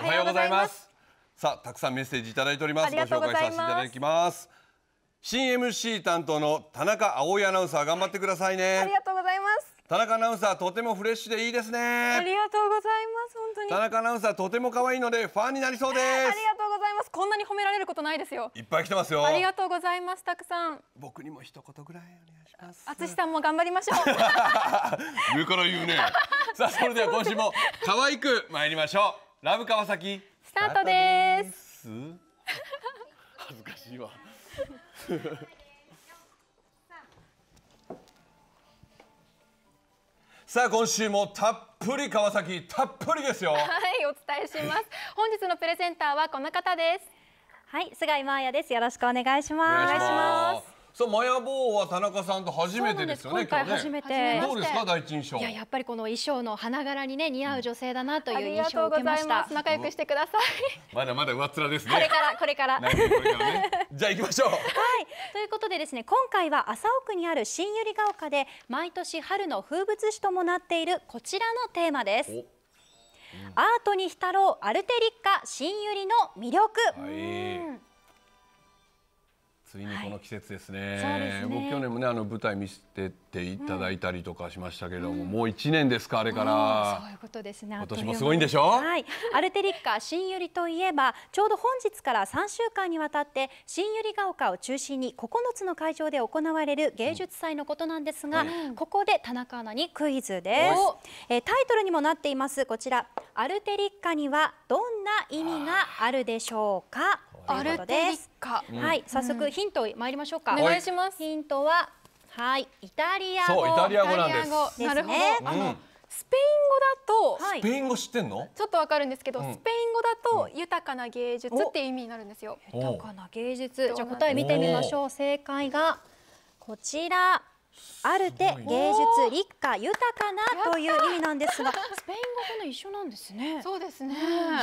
おはようございますさあたくさんメッセージいただいておりますご紹介させていただきます新 MC 担当の田中葵アナウンサー頑張ってくださいねありがとうございます田中アナウンサーとてもフレッシュでいいですねありがとうございます本当に田中アナウンサーとても可愛いのでファンになりそうですありがとうございますこんなに褒められることないですよいっぱい来てますよありがとうございますたくさん僕にも一言ぐらいお願いしますあつしさんも頑張りましょう上 から言うねさあそれでは今週も可愛く参りましょうラブ川崎スタートです恥ずかしいわ さあ今週もたっぷり川崎たっぷりですよはいお伝えします本日のプレゼンターはこの方ですはい菅井真彩ですよろしくお願いしますお願いしますそうマヤ坊は田中さんと初めてですよね。今回初めて。どうですか第一印象。いややっぱりこの衣装の花柄にね似合う女性だなという印象を受けました。仲良くしてください。まだまだ上っ面ですね。これからこれから。じゃあ行きましょう。はい。ということでですね今回は朝奥にある新百合ヶ丘で毎年春の風物詩ともなっているこちらのテーマです。アートに浸ろうアルテリッカ新百合の魅力、はい、ついにこの季節ですね。はい、すね僕去年もねあの舞台見せてていただいたりとかしましたけれども、うん、もう一年ですかあれから。そういうことですね。今年もすごいんでしょ。う。はい。アルテリッカ新百合といえばちょうど本日から三週間にわたって新百合ヶ丘を中心に九つの会場で行われる芸術祭のことなんですが、うんはい、ここで田中アナにクイズです。えー、タイトルにもなっていますこちらアルテリッカにはどんな意味があるでしょうか。いうことです。はい、早速ヒント参りましょうか。お願いします。ヒントははいイタリア語。イタリア語なんです。なるほど。あの。スペイン語だと、はい、スペイン語知ってんのちょっとわかるんですけど、うん、スペイン語だと豊かな芸術っていう意味になるんですよ豊かな芸術じゃあ答え見てみましょう正解がこちらアルテ芸術立夏豊かなという意味なんですがスペイン語とね一緒なんですねそうですね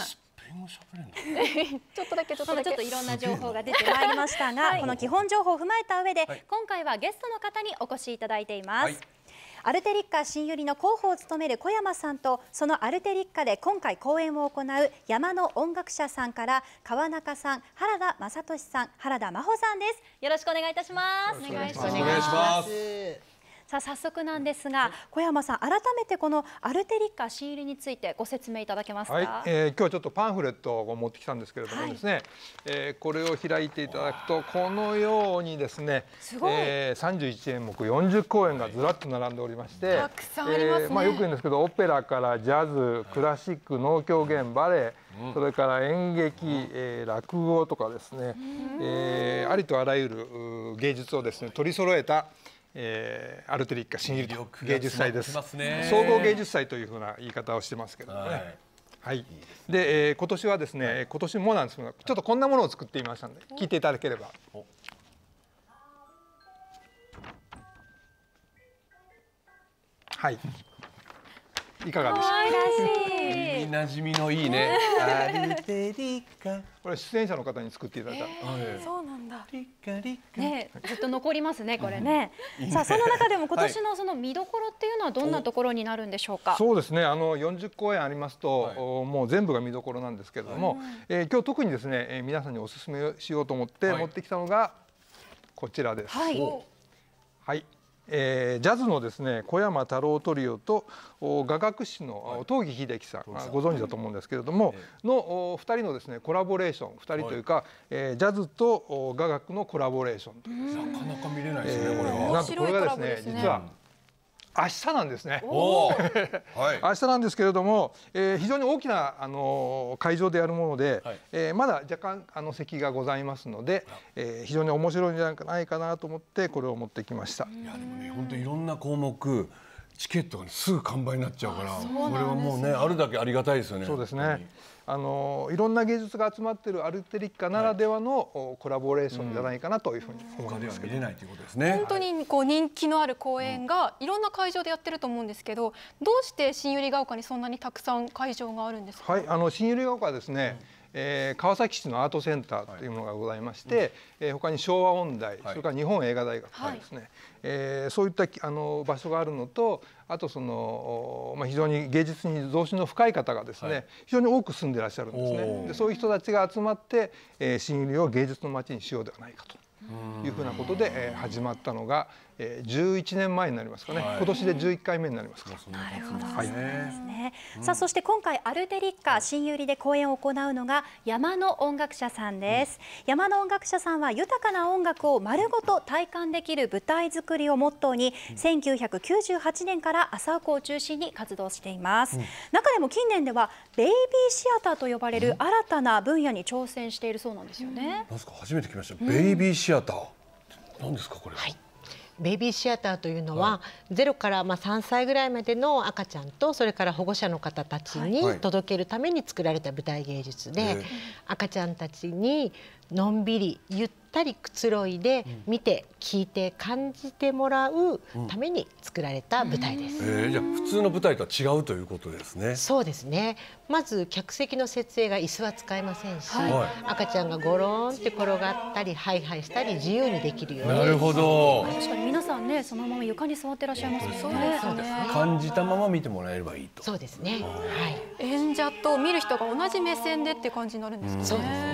ス ちょっとだけちょっとだけちょっといろんな情報が出てまいりましたが、はい、この基本情報を踏まえた上で、はい、今回はゲストの方にお越しいただいています。はい、アルテリッカ新百合の候補を務める小山さんとそのアルテリッカで今回公演を行う山の音楽者さんから川中さん原田雅俊さん原田真帆さんですよろしくお願いいたしますお願いしますさあ早速なんですが、小山さん改めてこのアルテリカ新入りについてご説明いただけますか。はい、えー、今日はちょっとパンフレットを持ってきたんですけれどもですね、はい、えー、これを開いていただくとこのようにですね、すえー、31演目40公演がずらっと並んでおりまして、たくさんあります、ねえー、まあよく言うんですけどオペラからジャズ、クラシック、農狂言、バレエ、それから演劇、うん、えー、落語とかですね、えー、ありとあらゆる芸術をですね取り揃えたえー、アルテリッカ新入力芸術祭です、ね、総合芸術祭というふうな言い方をしてますけどね。はい、はい、で、えー、今年はですね、はい、今年もなんですけどちょっとこんなものを作ってみましたので聞いていただければ。はいいかがでしょうか。なじみのいいね。アルテリカ。これ出演者の方に作っていただいた。そうなんだ。リカリカ。ね、ずっと残りますね、これね。さあ、その中でも 今年のその見どころっていうのはどんなところになるんでしょうか。そうですね、あの四十公演ありますと、もう全部が見どころなんですけれども、え今日特にですね、え皆さんにお勧めしようと思って持ってきたのがこちらです。はい。はい。えー、ジャズのですね小山太郎トリオと雅楽師の東儀秀樹さん、はい、ご存知だと思うんですけれども、の2人のですねコラボレーション2人というか、はい、えー、ジャズと雅楽のコラボレーションというなかなか見れないですね、えー、これは。なんとこれがですね実は明日なんですね。はい、明日なんですけれども、えー、非常に大きなあの会場でやるもので、はい、えー、まだ若干あの席がございますので、えー、非常に面白いんじゃないかなと思ってこれを持ってきました。いやでもね本当いろんな項目。チケットがすぐ完売になっちゃうからう、ね、これはもうねあるだけありがたいですよね。そうですね。あのいろんな芸術が集まっているアルテリッカならではのコラボレーションじゃないかなというふうに思いますけど、うん、ないということですね本当にこう人気のある公演がいろんな会場でやってると思うんですけどどうして新百合ヶ丘にそんなにたくさん会場があるんですか、はい、あの新百合ヶ丘はですね、うんえー、川崎市のアートセンターというものがございまして、はいえー、他に昭和音大、それから日本映画大学とかですね、はい、えー、そういったあの場所があるのとあとその、まあ、非常に芸術に増進の深い方がですね、はい、非常に多く住んでいらっしゃるんですねでそういう人たちが集まって、えー、新入りを芸術の街にしようではないかというふうなことで、えー、始まったのが、えー、11年前になりますかね、はい、今年で11回目になりますから。なるほど、はい、ですね、うん、さあそして今回アルテリッカ新百合で公演を行うのが山の音楽者さんです、うん、山の音楽者さんは豊かな音楽を丸ごと体感できる舞台作りをモットーに、うん、1998年から朝岡を中心に活動しています、うん、中でも近年ではベイビーシアターと呼ばれる新たな分野に挑戦しているそうなんですよね、なんか初めて来ました、ベイビーシアター何ですかこれ、はいベビーシアターというのは、はい、0からまあ3歳ぐらいまでの赤ちゃんとそれから保護者の方たちに届けるために作られた舞台芸術で、はい、赤ちゃんたちにのんびりゆっったりくつろいで見て聞いて感じてもらうために作られた舞台です。えー、じゃ普通の舞台とは違うということですね。そうですね。まず客席の設営が椅子は使えませんし、はい、赤ちゃんがゴロンって転がったりハイハイしたり自由にできるように。なるほど。確かに皆さんねそのまま床に座ってらっしゃいますもんね。そうですね。感じたまま見てもらえればいいと。そうですね。はい。演者と見る人が同じ目線でって感じになるんですかね。そうですね。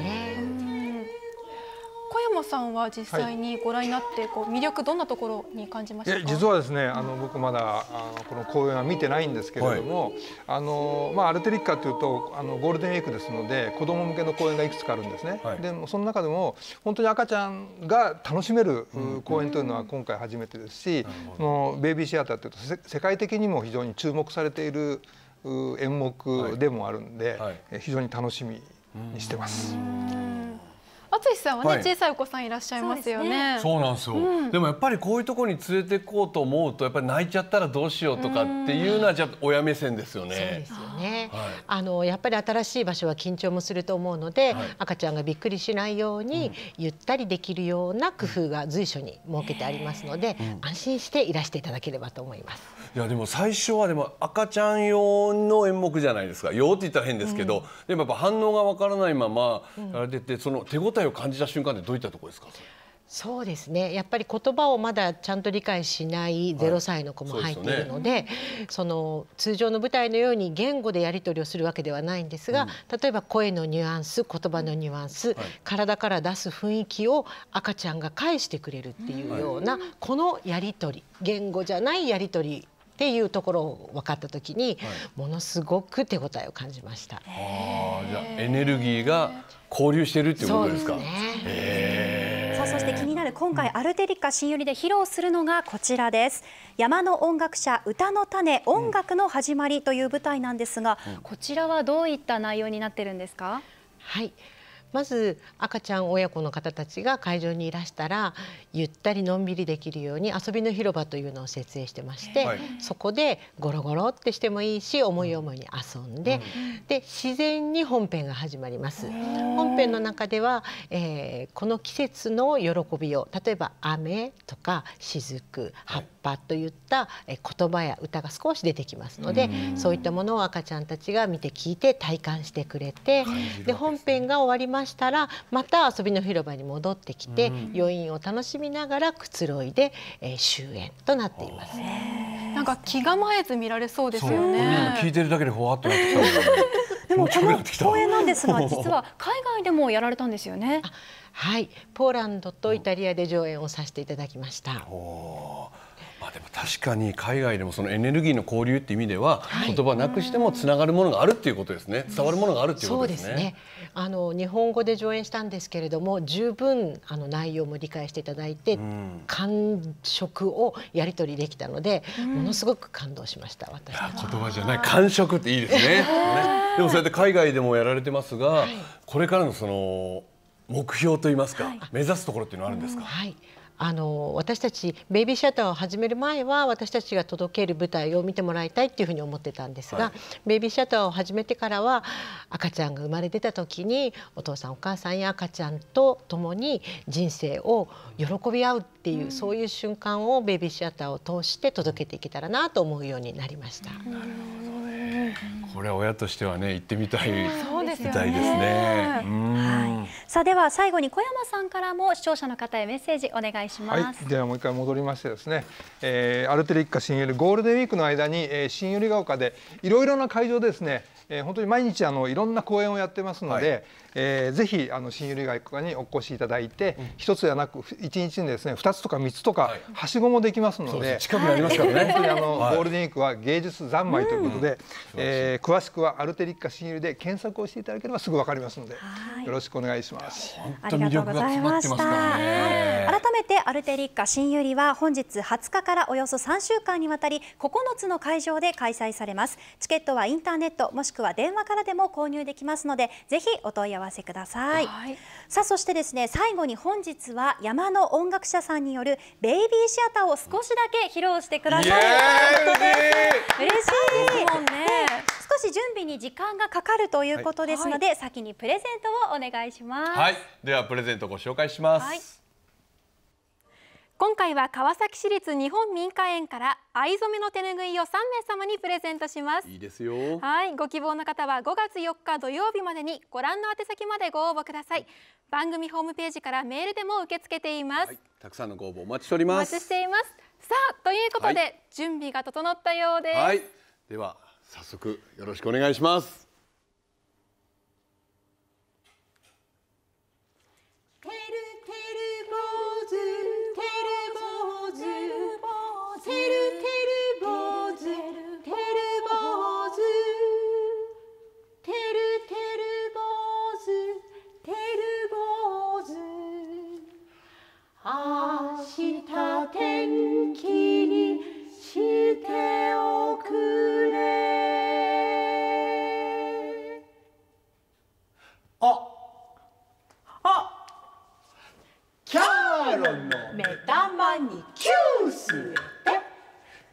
さんは実際にご覧になって、こう魅力どんなところに感じました実はですね、あの僕まだあのこの公演は見てないんですけれども、はい、あのまあアルテリッカというとあのゴールデンウィークですので子ども向けの公演がいくつかあるんですね。はい、でその中でも本当に赤ちゃんが楽しめる公演というのは今回初めてですし、そのベイビーシアターというと世界的にも非常に注目されている演目でもあるんで、はい、非常に楽しみにしてます。淳さんはね、はい、小さいお子さんいらっしゃいますよね。そう、ね,、なんですよ、うん、でもやっぱりこういうところに連れて行こうと思うとやっぱり泣いちゃったらどうしようとかっていうのはじゃ親目線ですよね。そうですよね。はい、あのやっぱり新しい場所は緊張もすると思うので、はい、赤ちゃんがびっくりしないように、うん、ゆったりできるような工夫が随所に設けてありますので、うん、安心していらしていただければと思います。いやでも最初はでも赤ちゃん用の演目じゃないですか。用って言ったら変ですけど、でもやっぱ反応がわからないまま、あれでてその手応えを感じた瞬間ってどういったところですかそうですねやっぱり言葉をまだちゃんと理解しない0歳の子も入っているのではい、そ、ね、の通常の舞台のように言語でやり取りをするわけではないんですが、うん、例えば声のニュアンス言葉のニュアンス、はい、体から出す雰囲気を赤ちゃんが返してくれるっていうような、うん、このやり取り言語じゃないやり取りっていうところを分かった時に、はい、ものすごく手応えを感じました。あじゃエネルギーが交流してるっていうことですか。さあそして気になる今回アルテリカ新百合で披露するのがこちらです山の音楽者歌の種音楽の始まりという舞台なんですが、こちらはどういった内容になってるんですかはいまず赤ちゃん親子の方たちが会場にいらしたらゆったりのんびりできるように遊びの広場というのを設営してまして、はい、そこでゴロゴロってしてもいいし思い思いに遊んで、うん、で自然に本編が始まります。本編の中では、えー、この季節の喜びを例えば雨とか雫葉っぱといった、え言葉や歌が少し出てきますので、うそういったものを赤ちゃんたちが見て聞いて体感してくれてで本編が終わりますましたらまた遊びの広場に戻ってきて、余韻を楽しみながらくつろいで、えー、終演となっています。なんか気構えず見られそうですよね。聞いてるだけでほわっとなってきた。でもこの公演なんですが実は海外でもやられたんですよね。はい、ポーランドとイタリアで上演をさせていただきました。おおでも確かに海外でもそのエネルギーの交流っていう意味では、はい、言葉なくしてもつながるものがあるっていうことですね伝わるものがあるっていうことですね。すねあの日本語で上演したんですけれども十分あの内容も理解していただいて、うん、感触をやり取りできたので、うん、ものすごく感動しました私言葉じゃない感触っていいですね。でもそうやって海外でもやられてますが、はい、これからのその目標といいますか、はい、目指すところっていうのはあるんですか、うん、はいあの私たちベイビーシアターを始める前は私たちが届ける舞台を見てもらいたいっていうふうに思ってたんですが、はい、ベイビーシアターを始めてからは赤ちゃんが生まれ出た時にお父さんお母さんや赤ちゃんと共に人生を喜び合うっていう、うん、そういう瞬間をベイビーシアターを通して届けていけたらなと思うようになりました。なるほどねこれは親としてはね行ってみたい舞台ですね。はいさあでは最後に小山さんからも視聴者の方へメッセージお願いします、はい、ではもう一回戻りましてですね、えー、アルテリッカ新百合ゴールデンウィークの間に、えー、新百合ヶ丘でいろいろな会場ですね、えー、本当に毎日あのいろんな公演をやってますので、はいえー、ぜひあの新百合ヶ丘にお越しいただいて、一、うん、つではなく一日にですね二つとか三つとかはしごもできますので、はい、近くにありますからね。本当にあの、はい、ゴールデンウィークは芸術三昧ということで、うん、えー、詳しくはアルテリッカ新百合で検索をしていただければすぐわかりますので、よろしくお願いします。本当魅力が詰まってますからね。改めてアルテリッカ新百合は本日20日からおよそ3週間にわたり9つの会場で開催されます。チケットはインターネットもしくは電話からでも購入できますので、ぜひお問い合わせ合わせください。はい、さあそしてですね最後に本日は山の音楽者さんによるベイビーシアターを少しだけ披露してくださるという嬉しい。もんね。少し準備に時間がかかるということですので、はい、先にプレゼントをお願いします。はい、ではプレゼントご紹介します。はい今回は川崎市立日本民家園から藍染めの手ぬぐいを3名様にプレゼントしますいいですよはいご希望の方は5月4日土曜日までにご覧の宛先までご応募ください番組ホームページからメールでも受け付けています、はい、たくさんのご応募お待ちしておりますお待ちしていますさあということで、はい、準備が整ったようです、はい、では早速よろしくお願いしますテルテル坊主マロンの目玉にキュー据えて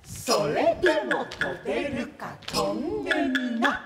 それでも飛べるか飛んでみな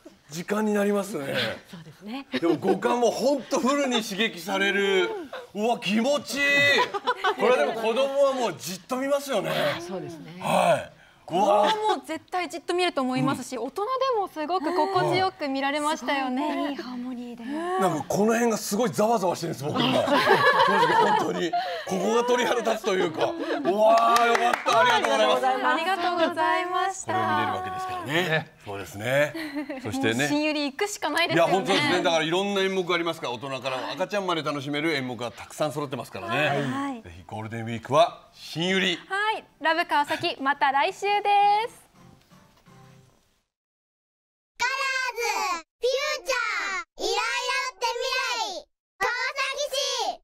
時間になりますね。そうですね。でも五感も本当フルに刺激される。うわ気持ちいい。これでも子供はもうじっと見ますよね。そうですね。はい。子供はもう絶対じっと見ると思いますし、大人でもすごく心地よく見られましたよね。いいハーモニー。なんかこの辺がすごいざわざわしてるんです僕今 本当にここが鳥肌立つというかうわーよかったありがとうございますありがとうございましたこれを見れるわけですからねそうですねそしてね新百合行くしかないですねいや本当ですねだからいろんな演目ありますから大人から赤ちゃんまで楽しめる演目がたくさん揃ってますからね、はい、ぜひゴールデンウィークは新百合はいラブ川崎また来週ですカラーズフューチャーいろいろって未来川崎市